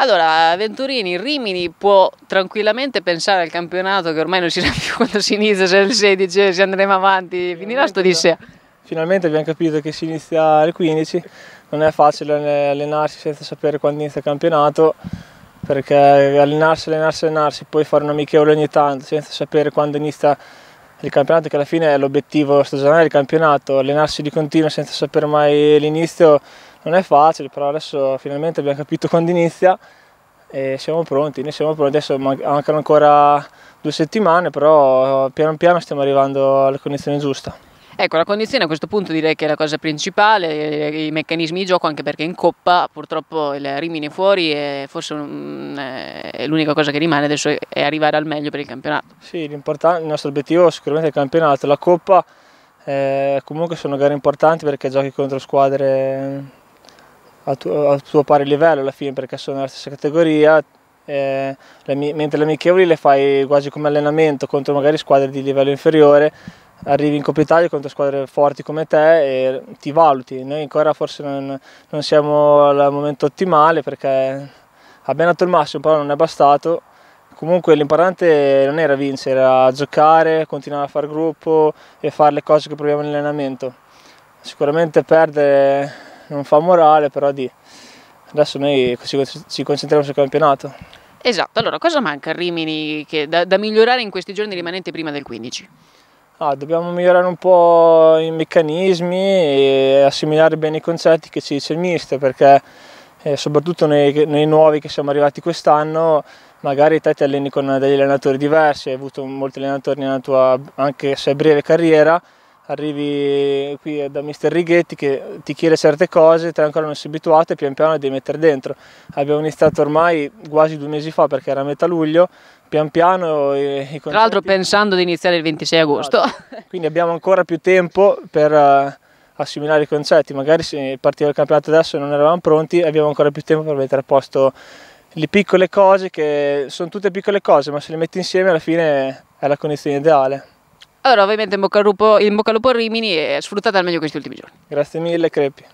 Allora, Venturini, Rimini può tranquillamente pensare al campionato che ormai non si sa più quando si inizia, se è il 16, se andremo avanti, finirà sto dissea. Finalmente abbiamo capito che si inizia il 15, non è facile allenarsi senza sapere quando inizia il campionato, perché allenarsi, allenarsi, allenarsi, poi fare un amichevole ogni tanto senza sapere quando inizia il campionato, il campionato che alla fine è l'obiettivo stagionale del campionato, allenarsi di continuo senza sapere mai l'inizio non è facile, però adesso finalmente abbiamo capito quando inizia e siamo pronti, noi siamo pronti, adesso mancano ancora due settimane, però piano piano stiamo arrivando alla condizione giusta. Ecco, la condizione a questo punto direi che è la cosa principale, eh, i meccanismi di gioco, anche perché in coppa purtroppo il Rimini fuori è forse un, è eh, l'unica cosa che rimane adesso è arrivare al meglio per il campionato. Sì, il nostro obiettivo è sicuramente il campionato, la coppa eh, comunque sono gare importanti perché giochi contro squadre eh, a tuo, tuo pari livello alla fine perché sono nella stessa categoria, eh, le, mentre le amichevoli le fai quasi come allenamento contro magari squadre di livello inferiore arrivi in Coppa Italia contro squadre forti come te e ti valuti. Noi ancora forse non, non siamo al momento ottimale perché abbiamo dato il massimo, però non è bastato. Comunque l'importante non era vincere, era giocare, continuare a fare gruppo e fare le cose che proviamo nell'allenamento. Sicuramente perdere non fa morale, però di... adesso noi ci concentriamo sul campionato. Esatto, allora cosa manca a Rimini da, da migliorare in questi giorni rimanenti prima del 15? Ah, dobbiamo migliorare un po' i meccanismi e assimilare bene i concetti che ci dice il mister perché eh, soprattutto nei, nei, nuovi che siamo arrivati quest'anno magari te ti alleni con degli allenatori diversi, hai avuto molti allenatori nella tua anche se breve carriera arrivi qui da mister Righetti che ti chiede certe cose, te ancora non sei abituato e pian piano devi mettere dentro. Abbiamo iniziato ormai quasi due mesi fa perché era metà luglio, pian piano i, i Tra l'altro pensando di iniziare il 26 agosto. Esatto. Quindi abbiamo ancora più tempo per eh, assimilare i concetti, magari se partiva il campionato adesso e non eravamo pronti, abbiamo ancora più tempo per mettere a posto le piccole cose che sono tutte piccole cose, ma se le metti insieme alla fine è la condizione ideale. Allora, ovviamente in bocca al lupo, in bocca al lupo a Rimini e sfruttate al meglio questi ultimi giorni. Grazie mille, Crepi.